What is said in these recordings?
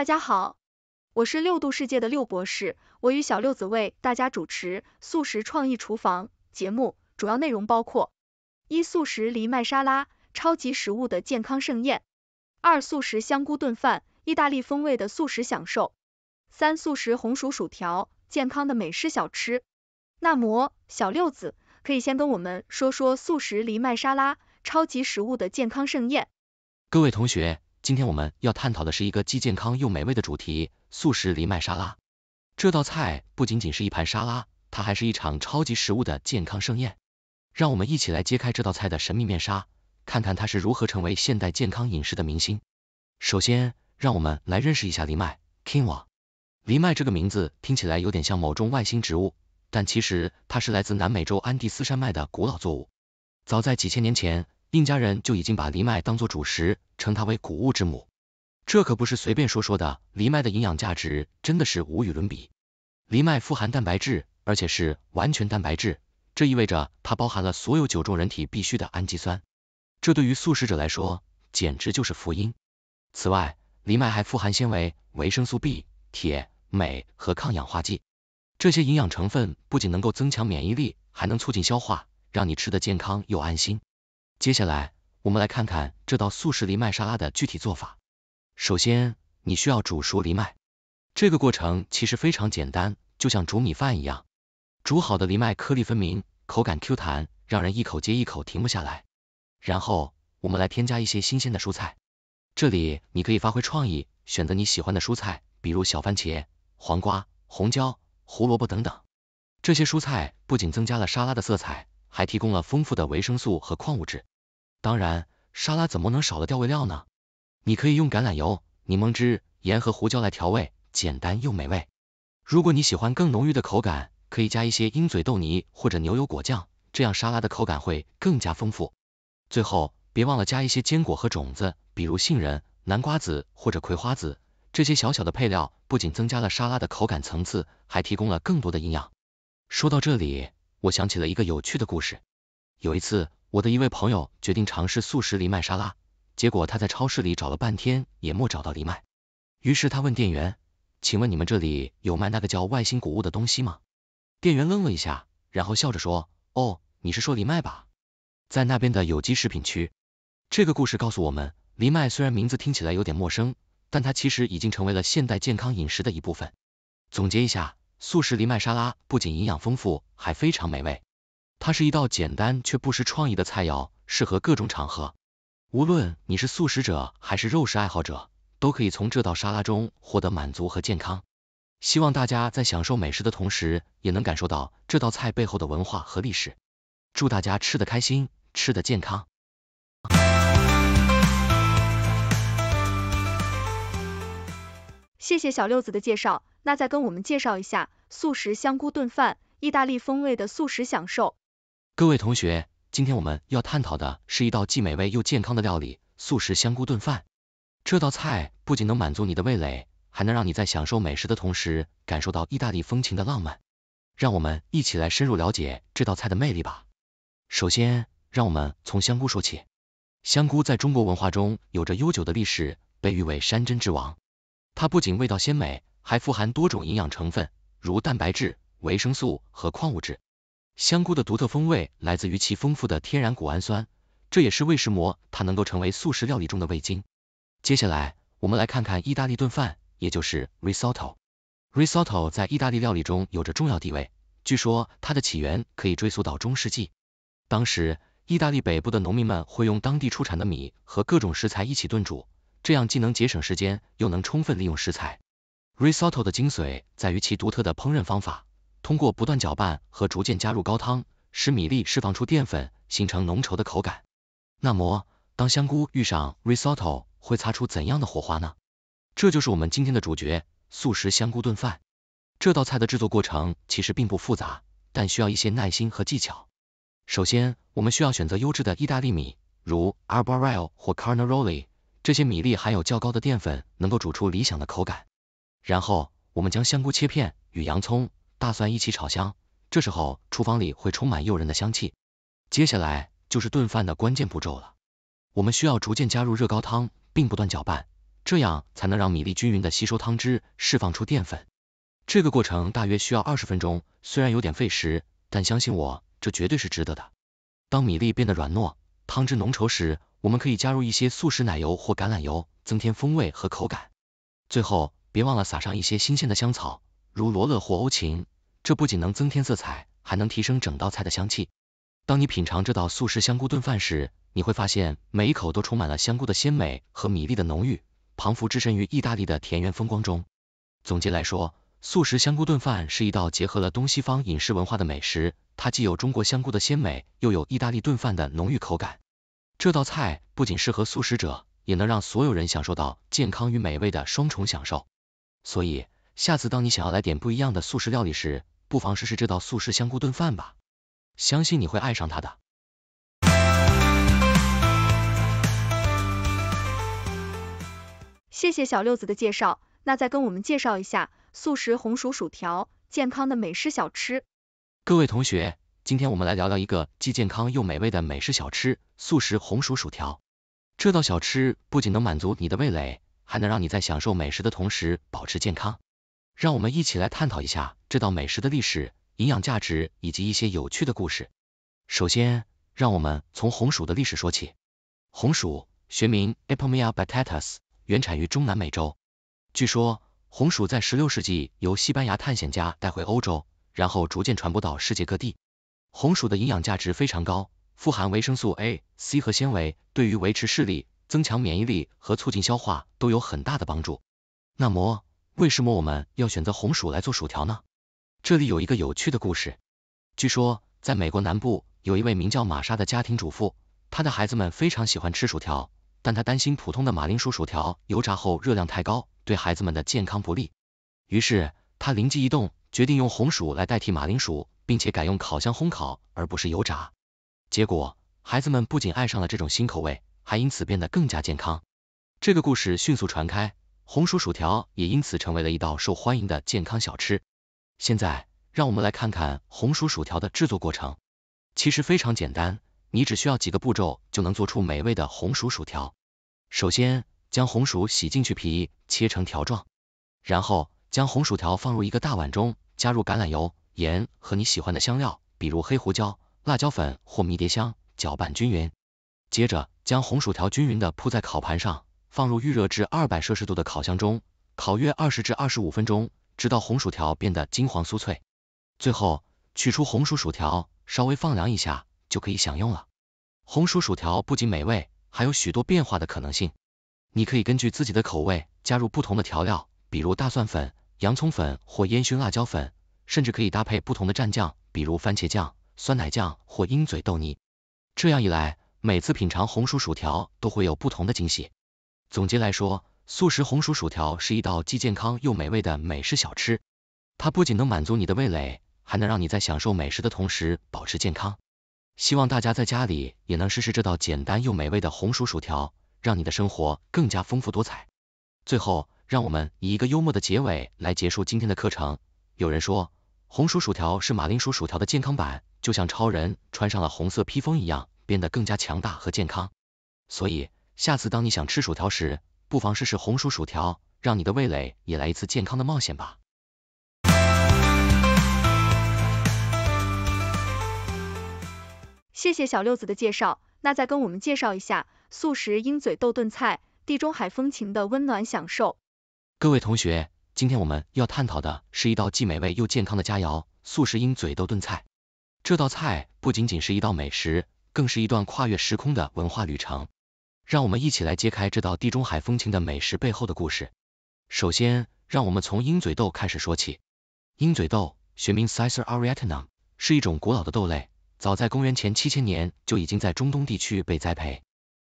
大家好，我是六度世界的六博士，我与小六子为大家主持《素食创意厨房》节目，主要内容包括：一、素食藜麦沙拉，超级食物的健康盛宴；二、素食香菇炖饭，意大利风味的素食享受；三、素食红薯薯条，健康的美食小吃。那么，小六子可以先跟我们说说素食藜麦沙拉，超级食物的健康盛宴。各位同学。今天我们要探讨的是一个既健康又美味的主题——素食藜麦沙拉。这道菜不仅仅是一盘沙拉，它还是一场超级食物的健康盛宴。让我们一起来揭开这道菜的神秘面纱，看看它是如何成为现代健康饮食的明星。首先，让我们来认识一下藜麦 （Quinoa）。藜麦这个名字听起来有点像某种外星植物，但其实它是来自南美洲安第斯山脉的古老作物。早在几千年前，印加人就已经把藜麦当做主食，称它为谷物之母。这可不是随便说说的，藜麦的营养价值真的是无与伦比。藜麦富含蛋白质，而且是完全蛋白质，这意味着它包含了所有九种人体必需的氨基酸。这对于素食者来说简直就是福音。此外，藜麦还富含纤维、维生素 B、铁、镁和抗氧化剂。这些营养成分不仅能够增强免疫力，还能促进消化，让你吃得健康又安心。接下来，我们来看看这道素食藜麦沙拉的具体做法。首先，你需要煮熟藜麦，这个过程其实非常简单，就像煮米饭一样。煮好的藜麦颗粒分明，口感 Q 弹，让人一口接一口停不下来。然后，我们来添加一些新鲜的蔬菜，这里你可以发挥创意，选择你喜欢的蔬菜，比如小番茄、黄瓜、红椒、胡萝卜等等。这些蔬菜不仅增加了沙拉的色彩，还提供了丰富的维生素和矿物质。当然，沙拉怎么能少了调味料呢？你可以用橄榄油、柠檬汁、盐和胡椒来调味，简单又美味。如果你喜欢更浓郁的口感，可以加一些鹰嘴豆泥或者牛油果酱，这样沙拉的口感会更加丰富。最后，别忘了加一些坚果和种子，比如杏仁、南瓜籽或者葵花籽。这些小小的配料不仅增加了沙拉的口感层次，还提供了更多的营养。说到这里，我想起了一个有趣的故事。有一次，我的一位朋友决定尝试素食藜麦沙拉，结果他在超市里找了半天也没找到藜麦，于是他问店员，请问你们这里有卖那个叫外星谷物的东西吗？店员愣了一下，然后笑着说，哦，你是说藜麦吧，在那边的有机食品区。这个故事告诉我们，藜麦虽然名字听起来有点陌生，但它其实已经成为了现代健康饮食的一部分。总结一下，素食藜麦沙拉不仅营养丰富，还非常美味。它是一道简单却不失创意的菜肴，适合各种场合。无论你是素食者还是肉食爱好者，都可以从这道沙拉中获得满足和健康。希望大家在享受美食的同时，也能感受到这道菜背后的文化和历史。祝大家吃的开心，吃的健康！谢谢小六子的介绍，那再跟我们介绍一下素食香菇炖饭，意大利风味的素食享受。各位同学，今天我们要探讨的是一道既美味又健康的料理——素食香菇炖饭。这道菜不仅能满足你的味蕾，还能让你在享受美食的同时，感受到意大利风情的浪漫。让我们一起来深入了解这道菜的魅力吧。首先，让我们从香菇说起。香菇在中国文化中有着悠久的历史，被誉为山珍之王。它不仅味道鲜美，还富含多种营养成分，如蛋白质、维生素和矿物质。香菇的独特风味来自于其丰富的天然谷氨酸，这也是为什么它能够成为素食料理中的味精。接下来，我们来看看意大利炖饭，也就是 risotto。risotto 在意大利料理中有着重要地位，据说它的起源可以追溯到中世纪。当时，意大利北部的农民们会用当地出产的米和各种食材一起炖煮，这样既能节省时间，又能充分利用食材。risotto 的精髓在于其独特的烹饪方法。通过不断搅拌和逐渐加入高汤，使米粒释放出淀粉，形成浓稠的口感。那么，当香菇遇上 risotto，会擦出怎样的火花呢？这就是我们今天的主角——素食香菇炖饭。这道菜的制作过程其实并不复杂，但需要一些耐心和技巧。首先，我们需要选择优质的意大利米，如 Arborio 或 Carnaroli，这些米粒含有较高的淀粉，能够煮出理想的口感。然后，我们将香菇切片与洋葱。大蒜一起炒香，这时候厨房里会充满诱人的香气。接下来就是炖饭的关键步骤了，我们需要逐渐加入热高汤，并不断搅拌，这样才能让米粒均匀的吸收汤汁，释放出淀粉。这个过程大约需要二十分钟，虽然有点费时，但相信我，这绝对是值得的。当米粒变得软糯，汤汁浓稠时，我们可以加入一些素食奶油或橄榄油，增添风味和口感。最后，别忘了撒上一些新鲜的香草。如罗勒或欧芹，这不仅能增添色彩，还能提升整道菜的香气。当你品尝这道素食香菇炖饭时，你会发现每一口都充满了香菇的鲜美和米粒的浓郁。仿佛置身于意大利的田园风光中。总结来说，素食香菇炖饭是一道结合了东西方饮食文化的美食，它既有中国香菇的鲜美，又有意大利炖饭的浓郁口感。这道菜不仅适合素食者，也能让所有人享受到健康与美味的双重享受。所以。下次当你想要来点不一样的素食料理时，不妨试试这道素食香菇炖饭吧，相信你会爱上它的。谢谢小六子的介绍，那再跟我们介绍一下素食红薯薯条，健康的美食小吃。各位同学，今天我们来聊聊一个既健康又美味的美食小吃——素食红薯薯条。这道小吃不仅能满足你的味蕾，还能让你在享受美食的同时保持健康。让我们一起来探讨一下这道美食的历史、营养价值以及一些有趣的故事。首先，让我们从红薯的历史说起。红薯学名 a p o m e a batatas，原产于中南美洲。据说，红薯在16世纪由西班牙探险家带回欧洲，然后逐渐传播到世界各地。红薯的营养价值非常高，富含维生素 A、C 和纤维，对于维持视力、增强免疫力和促进消化都有很大的帮助。那么，为什么我们要选择红薯来做薯条呢？这里有一个有趣的故事。据说，在美国南部有一位名叫玛莎的家庭主妇，她的孩子们非常喜欢吃薯条，但她担心普通的马铃薯薯条油炸后热量太高，对孩子们的健康不利。于是，她灵机一动，决定用红薯来代替马铃薯，并且改用烤箱烘烤而不是油炸。结果，孩子们不仅爱上了这种新口味，还因此变得更加健康。这个故事迅速传开。红薯薯条也因此成为了一道受欢迎的健康小吃。现在，让我们来看看红薯薯条的制作过程。其实非常简单，你只需要几个步骤就能做出美味的红薯薯条。首先，将红薯洗进去皮，切成条状。然后，将红薯条放入一个大碗中，加入橄榄油、盐和你喜欢的香料，比如黑胡椒、辣椒粉或迷迭香，搅拌均匀。接着，将红薯条均匀的铺在烤盘上。放入预热至二百摄氏度的烤箱中，烤约二十至二十五分钟，直到红薯条变得金黄酥脆。最后取出红薯薯条，稍微放凉一下就可以享用了。红薯薯条不仅美味，还有许多变化的可能性。你可以根据自己的口味加入不同的调料，比如大蒜粉、洋葱粉或烟熏辣椒粉，甚至可以搭配不同的蘸酱，比如番茄酱、酸奶酱或鹰嘴豆泥。这样一来，每次品尝红薯薯条都会有不同的惊喜。总结来说，素食红薯薯条是一道既健康又美味的美食小吃。它不仅能满足你的味蕾，还能让你在享受美食的同时保持健康。希望大家在家里也能试试这道简单又美味的红薯薯条，让你的生活更加丰富多彩。最后，让我们以一个幽默的结尾来结束今天的课程。有人说，红薯薯条是马铃薯薯条的健康版，就像超人穿上了红色披风一样，变得更加强大和健康。所以，下次当你想吃薯条时，不妨试试红薯薯条，让你的味蕾也来一次健康的冒险吧。谢谢小六子的介绍，那再跟我们介绍一下素食鹰嘴豆炖菜，地中海风情的温暖享受。各位同学，今天我们要探讨的是一道既美味又健康的佳肴——素食鹰嘴豆炖菜。这道菜不仅仅是一道美食，更是一段跨越时空的文化旅程。让我们一起来揭开这道地中海风情的美食背后的故事。首先，让我们从鹰嘴豆开始说起。鹰嘴豆学名 Cicer arietinum，是一种古老的豆类，早在公元前七千年就已经在中东地区被栽培。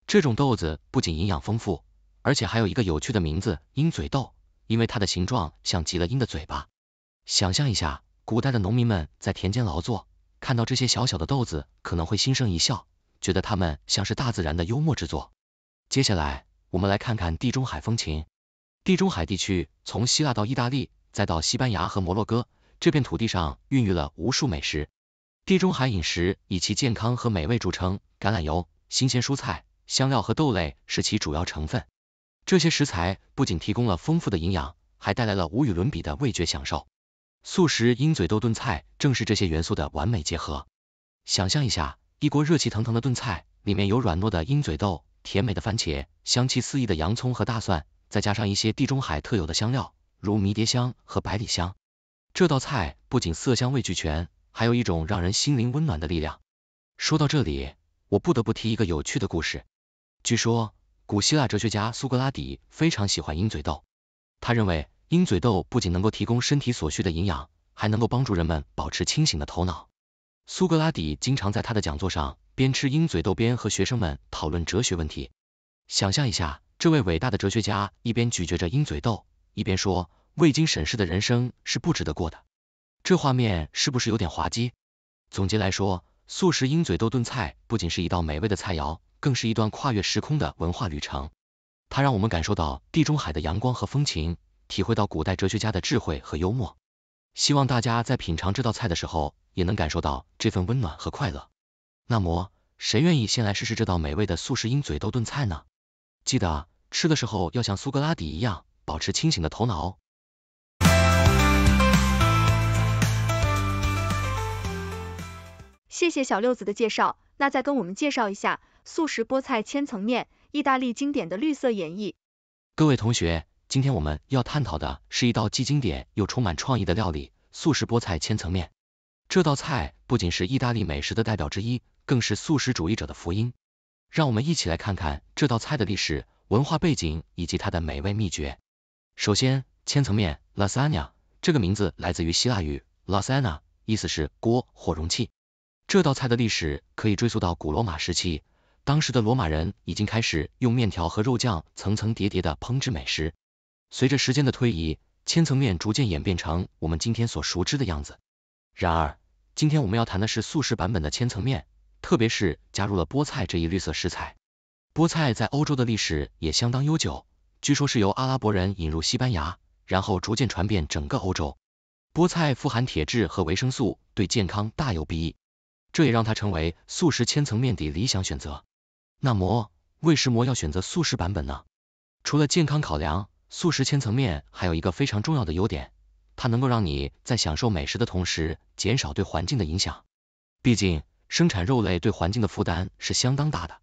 这种豆子不仅营养丰富，而且还有一个有趣的名字——鹰嘴豆，因为它的形状像极了鹰的嘴巴。想象一下，古代的农民们在田间劳作，看到这些小小的豆子，可能会心生一笑，觉得它们像是大自然的幽默之作。接下来，我们来看看地中海风情。地中海地区从希腊到意大利，再到西班牙和摩洛哥，这片土地上孕育了无数美食。地中海饮食以其健康和美味著称，橄榄油、新鲜蔬菜、香料和豆类是其主要成分。这些食材不仅提供了丰富的营养，还带来了无与伦比的味觉享受。素食鹰嘴豆炖菜正是这些元素的完美结合。想象一下，一锅热气腾腾的炖菜，里面有软糯的鹰嘴豆。甜美的番茄，香气四溢的洋葱和大蒜，再加上一些地中海特有的香料，如迷迭香和百里香。这道菜不仅色香味俱全，还有一种让人心灵温暖的力量。说到这里，我不得不提一个有趣的故事。据说，古希腊哲学家苏格拉底非常喜欢鹰嘴豆。他认为，鹰嘴豆不仅能够提供身体所需的营养，还能够帮助人们保持清醒的头脑。苏格拉底经常在他的讲座上。边吃鹰嘴豆边和学生们讨论哲学问题。想象一下，这位伟大的哲学家一边咀嚼着鹰嘴豆，一边说：“未经审视的人生是不值得过的。”这画面是不是有点滑稽？总结来说，素食鹰嘴豆炖菜不仅是一道美味的菜肴，更是一段跨越时空的文化旅程。它让我们感受到地中海的阳光和风情，体会到古代哲学家的智慧和幽默。希望大家在品尝这道菜的时候，也能感受到这份温暖和快乐。那么，谁愿意先来试试这道美味的素食鹰嘴豆炖菜呢？记得吃的时候要像苏格拉底一样保持清醒的头脑哦。谢谢小六子的介绍，那再跟我们介绍一下素食菠菜千层面，意大利经典的绿色演绎。各位同学，今天我们要探讨的是一道既经典又充满创意的料理——素食菠菜千层面。这道菜不仅是意大利美食的代表之一。更是素食主义者的福音。让我们一起来看看这道菜的历史、文化背景以及它的美味秘诀。首先，千层面 （Lasagna） 这个名字来自于希腊语 “Lasana”，g 意思是锅或容器。这道菜的历史可以追溯到古罗马时期，当时的罗马人已经开始用面条和肉酱层层叠叠的烹制美食。随着时间的推移，千层面逐渐演变成我们今天所熟知的样子。然而，今天我们要谈的是素食版本的千层面。特别是加入了菠菜这一绿色食材，菠菜在欧洲的历史也相当悠久，据说是由阿拉伯人引入西班牙，然后逐渐传遍整个欧洲。菠菜富含铁质和维生素，对健康大有裨益，这也让它成为素食千层面的理想选择。那么，为什么要选择素食版本呢？除了健康考量，素食千层面还有一个非常重要的优点，它能够让你在享受美食的同时，减少对环境的影响，毕竟。生产肉类对环境的负担是相当大的，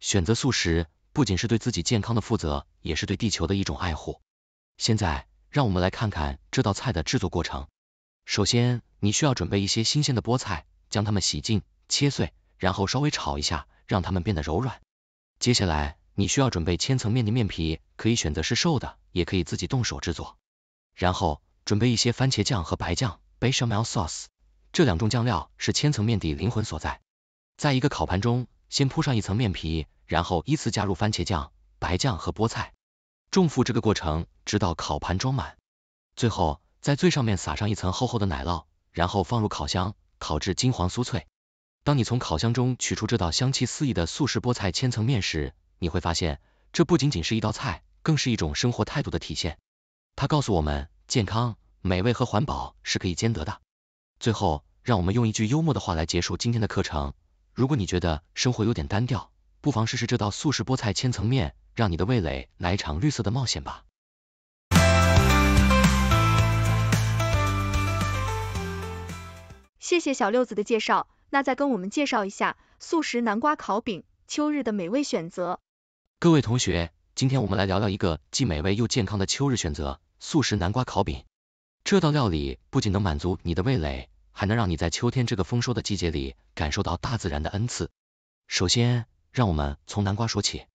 选择素食不仅是对自己健康的负责，也是对地球的一种爱护。现在让我们来看看这道菜的制作过程。首先，你需要准备一些新鲜的菠菜，将它们洗净、切碎，然后稍微炒一下，让它们变得柔软。接下来，你需要准备千层面的面皮，可以选择是瘦的，也可以自己动手制作。然后准备一些番茄酱和白酱 （Bechamel Sauce）。这两种酱料是千层面底灵魂所在。在一个烤盘中，先铺上一层面皮，然后依次加入番茄酱、白酱和菠菜，重复这个过程，直到烤盘装满。最后，在最上面撒上一层厚厚的奶酪，然后放入烤箱烤至金黄酥脆。当你从烤箱中取出这道香气四溢的素食菠菜千层面时，你会发现，这不仅仅是一道菜，更是一种生活态度的体现。它告诉我们，健康、美味和环保是可以兼得的。最后，让我们用一句幽默的话来结束今天的课程。如果你觉得生活有点单调，不妨试试这道素食菠菜千层面，让你的味蕾来一场绿色的冒险吧。谢谢小六子的介绍，那再跟我们介绍一下素食南瓜烤饼，秋日的美味选择。各位同学，今天我们来聊聊一个既美味又健康的秋日选择——素食南瓜烤饼。这道料理不仅能满足你的味蕾，还能让你在秋天这个丰收的季节里感受到大自然的恩赐。首先，让我们从南瓜说起。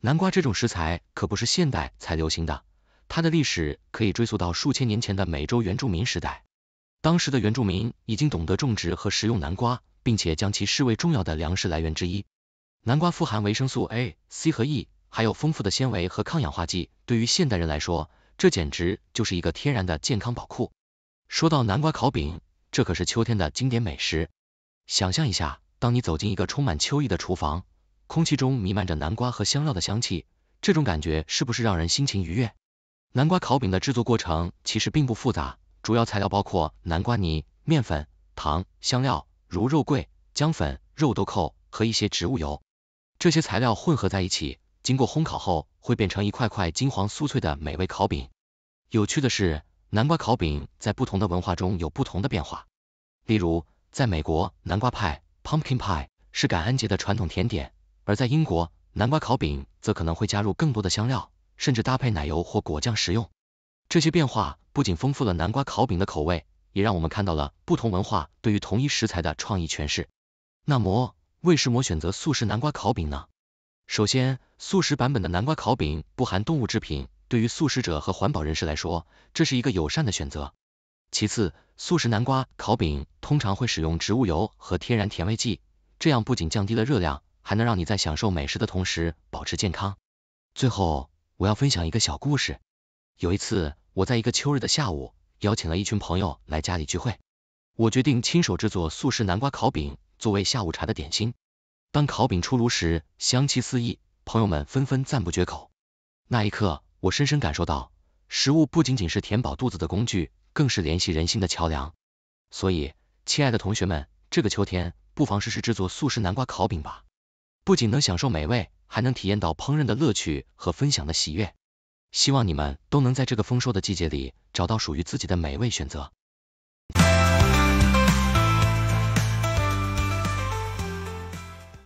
南瓜这种食材可不是现代才流行的，它的历史可以追溯到数千年前的美洲原住民时代。当时的原住民已经懂得种植和食用南瓜，并且将其视为重要的粮食来源之一。南瓜富含维生素 A、C 和 E，还有丰富的纤维和抗氧化剂，对于现代人来说，这简直就是一个天然的健康宝库。说到南瓜烤饼，这可是秋天的经典美食。想象一下，当你走进一个充满秋意的厨房，空气中弥漫着南瓜和香料的香气，这种感觉是不是让人心情愉悦？南瓜烤饼的制作过程其实并不复杂，主要材料包括南瓜泥、面粉、糖、香料如肉桂、姜粉、肉豆蔻和一些植物油。这些材料混合在一起。经过烘烤后，会变成一块块金黄酥脆的美味烤饼。有趣的是，南瓜烤饼在不同的文化中有不同的变化。例如，在美国，南瓜派 （Pumpkin Pie） 是感恩节的传统甜点；而在英国，南瓜烤饼则可能会加入更多的香料，甚至搭配奶油或果酱食用。这些变化不仅丰富了南瓜烤饼的口味，也让我们看到了不同文化对于同一食材的创意诠释。那么，为什么选择素食南瓜烤饼呢？首先，素食版本的南瓜烤饼不含动物制品，对于素食者和环保人士来说，这是一个友善的选择。其次，素食南瓜烤饼通常会使用植物油和天然甜味剂，这样不仅降低了热量，还能让你在享受美食的同时保持健康。最后，我要分享一个小故事。有一次，我在一个秋日的下午，邀请了一群朋友来家里聚会，我决定亲手制作素食南瓜烤饼作为下午茶的点心。当烤饼出炉时，香气四溢，朋友们纷纷赞不绝口。那一刻，我深深感受到，食物不仅仅是填饱肚子的工具，更是联系人心的桥梁。所以，亲爱的同学们，这个秋天不妨试试制作素食南瓜烤饼吧，不仅能享受美味，还能体验到烹饪的乐趣和分享的喜悦。希望你们都能在这个丰收的季节里，找到属于自己的美味选择。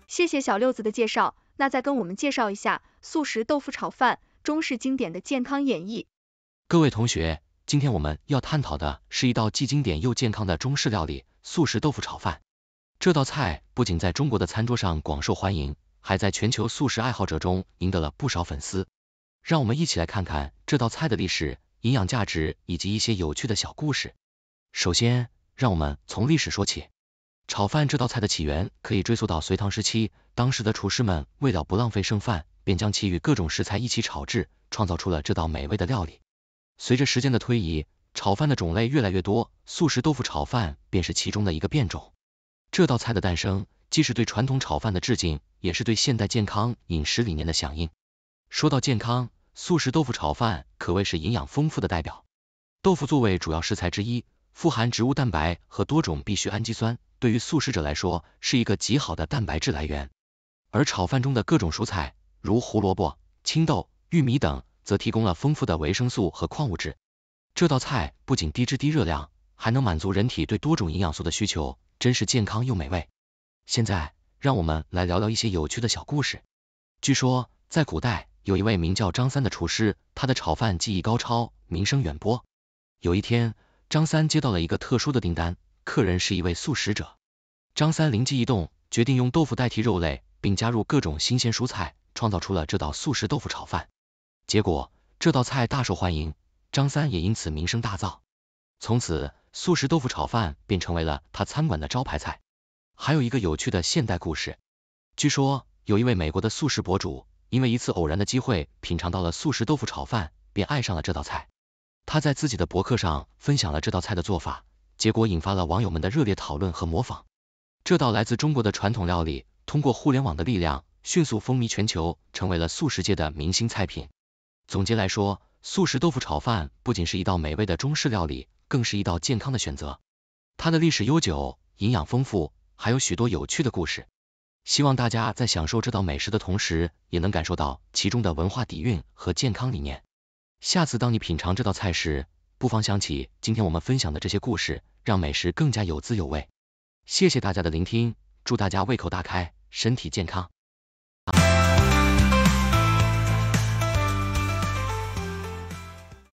谢谢小六子的介绍，那再跟我们介绍一下素食豆腐炒饭，中式经典的健康演绎。各位同学，今天我们要探讨的是一道既经典又健康的中式料理——素食豆腐炒饭。这道菜不仅在中国的餐桌上广受欢迎，还在全球素食爱好者中赢得了不少粉丝。让我们一起来看看这道菜的历史、营养价值以及一些有趣的小故事。首先，让我们从历史说起。炒饭这道菜的起源可以追溯到隋唐时期，当时的厨师们为了不浪费剩饭，便将其与各种食材一起炒制，创造出了这道美味的料理。随着时间的推移，炒饭的种类越来越多，素食豆腐炒饭便是其中的一个变种。这道菜的诞生既是对传统炒饭的致敬，也是对现代健康饮食理念的响应。说到健康，素食豆腐炒饭可谓是营养丰富的代表。豆腐作为主要食材之一，富含植物蛋白和多种必需氨基酸。对于素食者来说，是一个极好的蛋白质来源，而炒饭中的各种蔬菜，如胡萝卜、青豆、玉米等，则提供了丰富的维生素和矿物质。这道菜不仅低脂低热量，还能满足人体对多种营养素的需求，真是健康又美味。现在，让我们来聊聊一些有趣的小故事。据说，在古代有一位名叫张三的厨师，他的炒饭技艺高超，名声远播。有一天，张三接到了一个特殊的订单。客人是一位素食者，张三灵机一动，决定用豆腐代替肉类，并加入各种新鲜蔬菜，创造出了这道素食豆腐炒饭。结果，这道菜大受欢迎，张三也因此名声大噪。从此，素食豆腐炒饭便成为了他餐馆的招牌菜。还有一个有趣的现代故事，据说有一位美国的素食博主，因为一次偶然的机会品尝到了素食豆腐炒饭，便爱上了这道菜。他在自己的博客上分享了这道菜的做法。结果引发了网友们的热烈讨论和模仿。这道来自中国的传统料理，通过互联网的力量，迅速风靡全球，成为了素食界的明星菜品。总结来说，素食豆腐炒饭不仅是一道美味的中式料理，更是一道健康的选择。它的历史悠久，营养丰富，还有许多有趣的故事。希望大家在享受这道美食的同时，也能感受到其中的文化底蕴和健康理念。下次当你品尝这道菜时，不妨想起今天我们分享的这些故事，让美食更加有滋有味。谢谢大家的聆听，祝大家胃口大开，身体健康。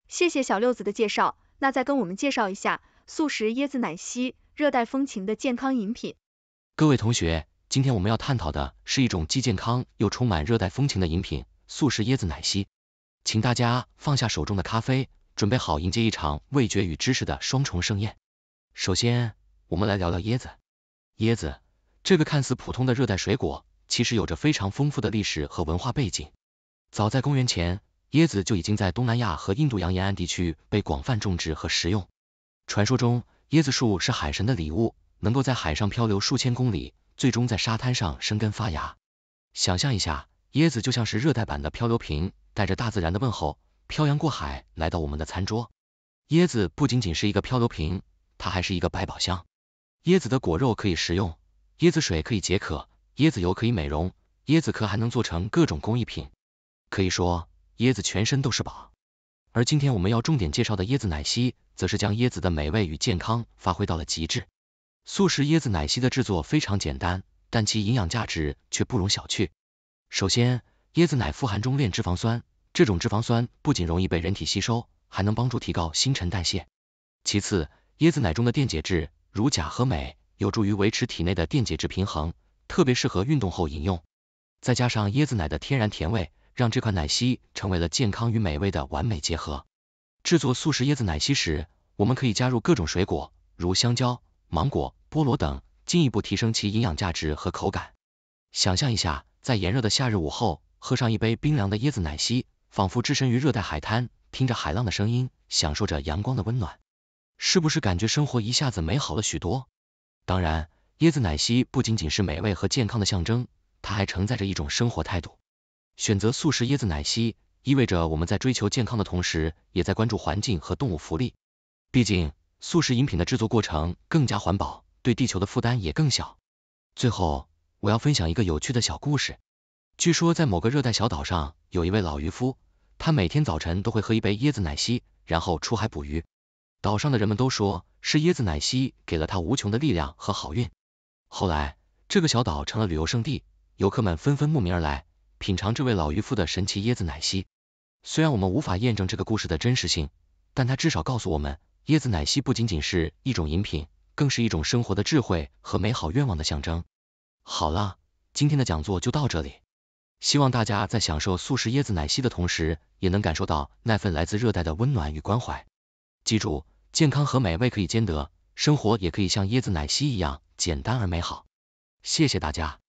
谢谢小六子的介绍，那再跟我们介绍一下素食椰子奶昔，热带风情的健康饮品。各位同学，今天我们要探讨的是一种既健康又充满热带风情的饮品——素食椰子奶昔。请大家放下手中的咖啡。准备好迎接一场味觉与知识的双重盛宴。首先，我们来聊聊椰子。椰子这个看似普通的热带水果，其实有着非常丰富的历史和文化背景。早在公元前，椰子就已经在东南亚和印度洋沿岸地区被广泛种植和食用。传说中，椰子树是海神的礼物，能够在海上漂流数千公里，最终在沙滩上生根发芽。想象一下，椰子就像是热带版的漂流瓶，带着大自然的问候。漂洋过海来到我们的餐桌，椰子不仅仅是一个漂流瓶，它还是一个百宝箱。椰子的果肉可以食用，椰子水可以解渴，椰子油可以美容，椰子壳还能做成各种工艺品。可以说，椰子全身都是宝。而今天我们要重点介绍的椰子奶昔，则是将椰子的美味与健康发挥到了极致。素食椰子奶昔的制作非常简单，但其营养价值却不容小觑。首先，椰子奶富含中链脂肪酸。这种脂肪酸不仅容易被人体吸收，还能帮助提高新陈代谢。其次，椰子奶中的电解质如钾和镁，有助于维持体内的电解质平衡，特别适合运动后饮用。再加上椰子奶的天然甜味，让这款奶昔成为了健康与美味的完美结合。制作素食椰子奶昔时，我们可以加入各种水果，如香蕉、芒果、菠萝等，进一步提升其营养价值和口感。想象一下，在炎热的夏日午后，喝上一杯冰凉的椰子奶昔。仿佛置身于热带海滩，听着海浪的声音，享受着阳光的温暖，是不是感觉生活一下子美好了许多？当然，椰子奶昔不仅仅是美味和健康的象征，它还承载着一种生活态度。选择素食椰子奶昔，意味着我们在追求健康的同时，也在关注环境和动物福利。毕竟，素食饮品的制作过程更加环保，对地球的负担也更小。最后，我要分享一个有趣的小故事。据说，在某个热带小岛上，有一位老渔夫。他每天早晨都会喝一杯椰子奶昔，然后出海捕鱼。岛上的人们都说是椰子奶昔给了他无穷的力量和好运。后来，这个小岛成了旅游胜地，游客们纷纷慕名而来，品尝这位老渔夫的神奇椰子奶昔。虽然我们无法验证这个故事的真实性，但它至少告诉我们，椰子奶昔不仅仅是一种饮品，更是一种生活的智慧和美好愿望的象征。好了，今天的讲座就到这里。希望大家在享受素食椰子奶昔的同时，也能感受到那份来自热带的温暖与关怀。记住，健康和美味可以兼得，生活也可以像椰子奶昔一样简单而美好。谢谢大家。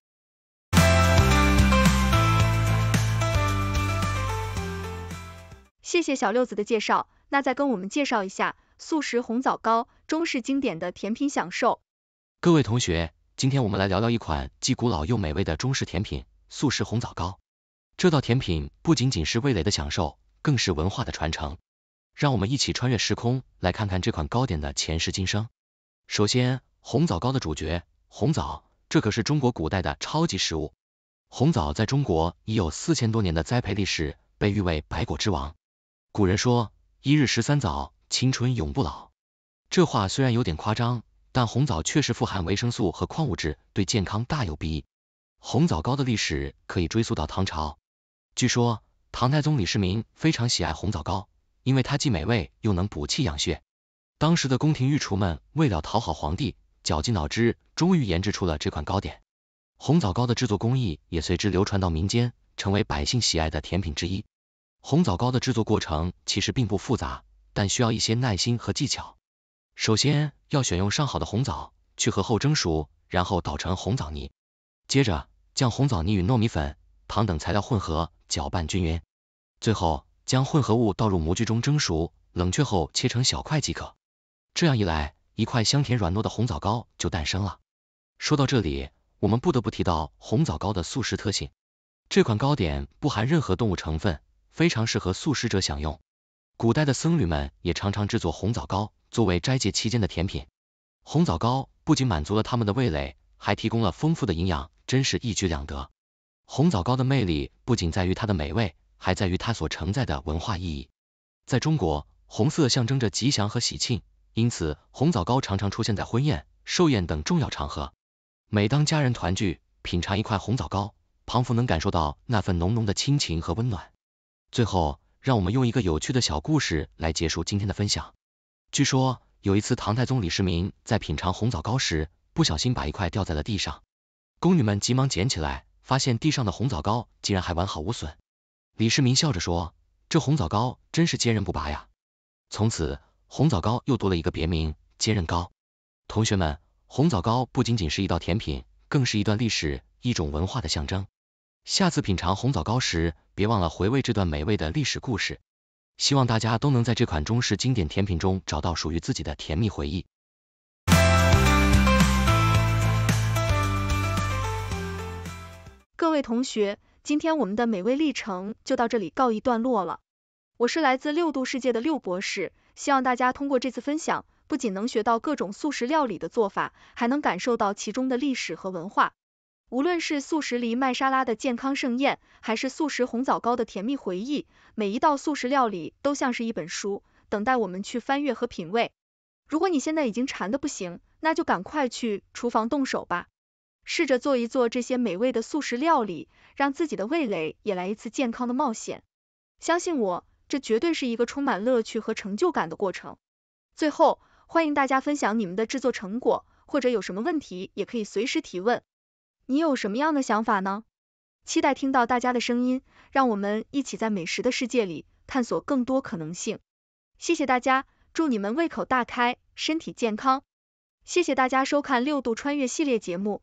谢谢小六子的介绍，那再跟我们介绍一下素食红枣糕，中式经典的甜品享受。各位同学，今天我们来聊聊一款既古老又美味的中式甜品。素食红枣糕，这道甜品不仅仅是味蕾的享受，更是文化的传承。让我们一起穿越时空，来看看这款糕点的前世今生。首先，红枣糕的主角红枣，这可是中国古代的超级食物。红枣在中国已有四千多年的栽培历史，被誉为百果之王。古人说，一日食三枣，青春永不老。这话虽然有点夸张，但红枣确实富含维生素和矿物质，对健康大有裨益。红枣糕的历史可以追溯到唐朝，据说唐太宗李世民非常喜爱红枣糕，因为它既美味又能补气养血。当时的宫廷御厨们为了讨好皇帝，绞尽脑汁，终于研制出了这款糕点。红枣糕的制作工艺也随之流传到民间，成为百姓喜爱的甜品之一。红枣糕的制作过程其实并不复杂，但需要一些耐心和技巧。首先要选用上好的红枣，去核后蒸熟，然后捣成红枣泥，接着。将红枣泥与糯米粉、糖等材料混合，搅拌均匀，最后将混合物倒入模具中蒸熟，冷却后切成小块即可。这样一来，一块香甜软糯的红枣糕就诞生了。说到这里，我们不得不提到红枣糕的素食特性，这款糕点不含任何动物成分，非常适合素食者享用。古代的僧侣们也常常制作红枣糕作为斋戒期间的甜品。红枣糕不仅满足了他们的味蕾。还提供了丰富的营养，真是一举两得。红枣糕的魅力不仅在于它的美味，还在于它所承载的文化意义。在中国，红色象征着吉祥和喜庆，因此红枣糕常常出现在婚宴、寿宴等重要场合。每当家人团聚品尝一块红枣糕，庞福能感受到那份浓浓的亲情和温暖。最后，让我们用一个有趣的小故事来结束今天的分享。据说有一次，唐太宗李世民在品尝红枣糕时，不小心把一块掉在了地上，宫女们急忙捡起来，发现地上的红枣糕竟然还完好无损。李世民笑着说：“这红枣糕真是坚韧不拔呀。”从此，红枣糕又多了一个别名——坚韧糕。同学们，红枣糕不仅仅是一道甜品，更是一段历史、一种文化的象征。下次品尝红枣糕时，别忘了回味这段美味的历史故事。希望大家都能在这款中式经典甜品中找到属于自己的甜蜜回忆。各位同学，今天我们的美味历程就到这里告一段落了。我是来自六度世界的六博士，希望大家通过这次分享，不仅能学到各种素食料理的做法，还能感受到其中的历史和文化。无论是素食藜麦沙拉的健康盛宴，还是素食红枣糕的甜蜜回忆，每一道素食料理都像是一本书，等待我们去翻阅和品味。如果你现在已经馋的不行，那就赶快去厨房动手吧。试着做一做这些美味的素食料理，让自己的味蕾也来一次健康的冒险。相信我，这绝对是一个充满乐趣和成就感的过程。最后，欢迎大家分享你们的制作成果，或者有什么问题也可以随时提问。你有什么样的想法呢？期待听到大家的声音，让我们一起在美食的世界里探索更多可能性。谢谢大家，祝你们胃口大开，身体健康。谢谢大家收看六度穿越系列节目。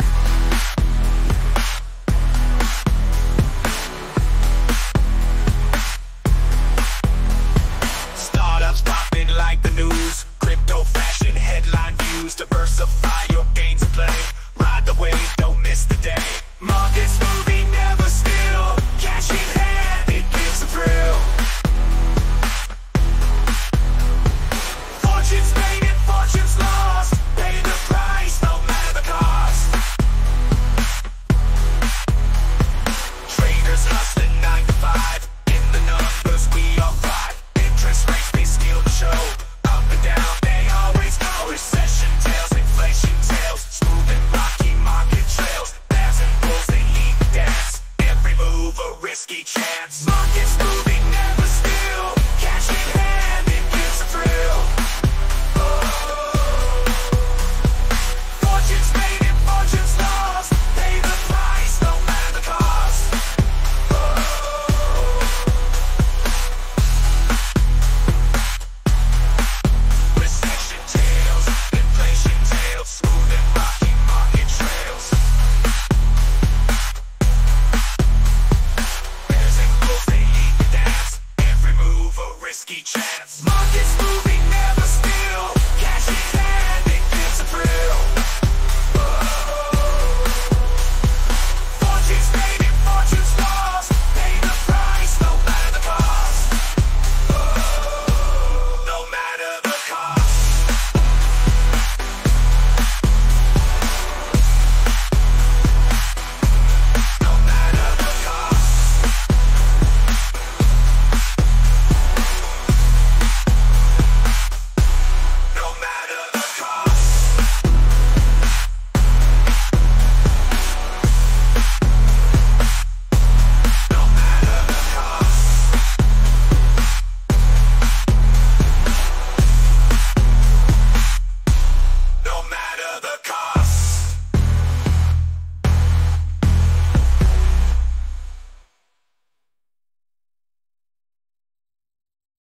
like the news Crypto fashion headline views Diversify your gains and play Ride the wave, don't miss the day Markets moving, never still Cash in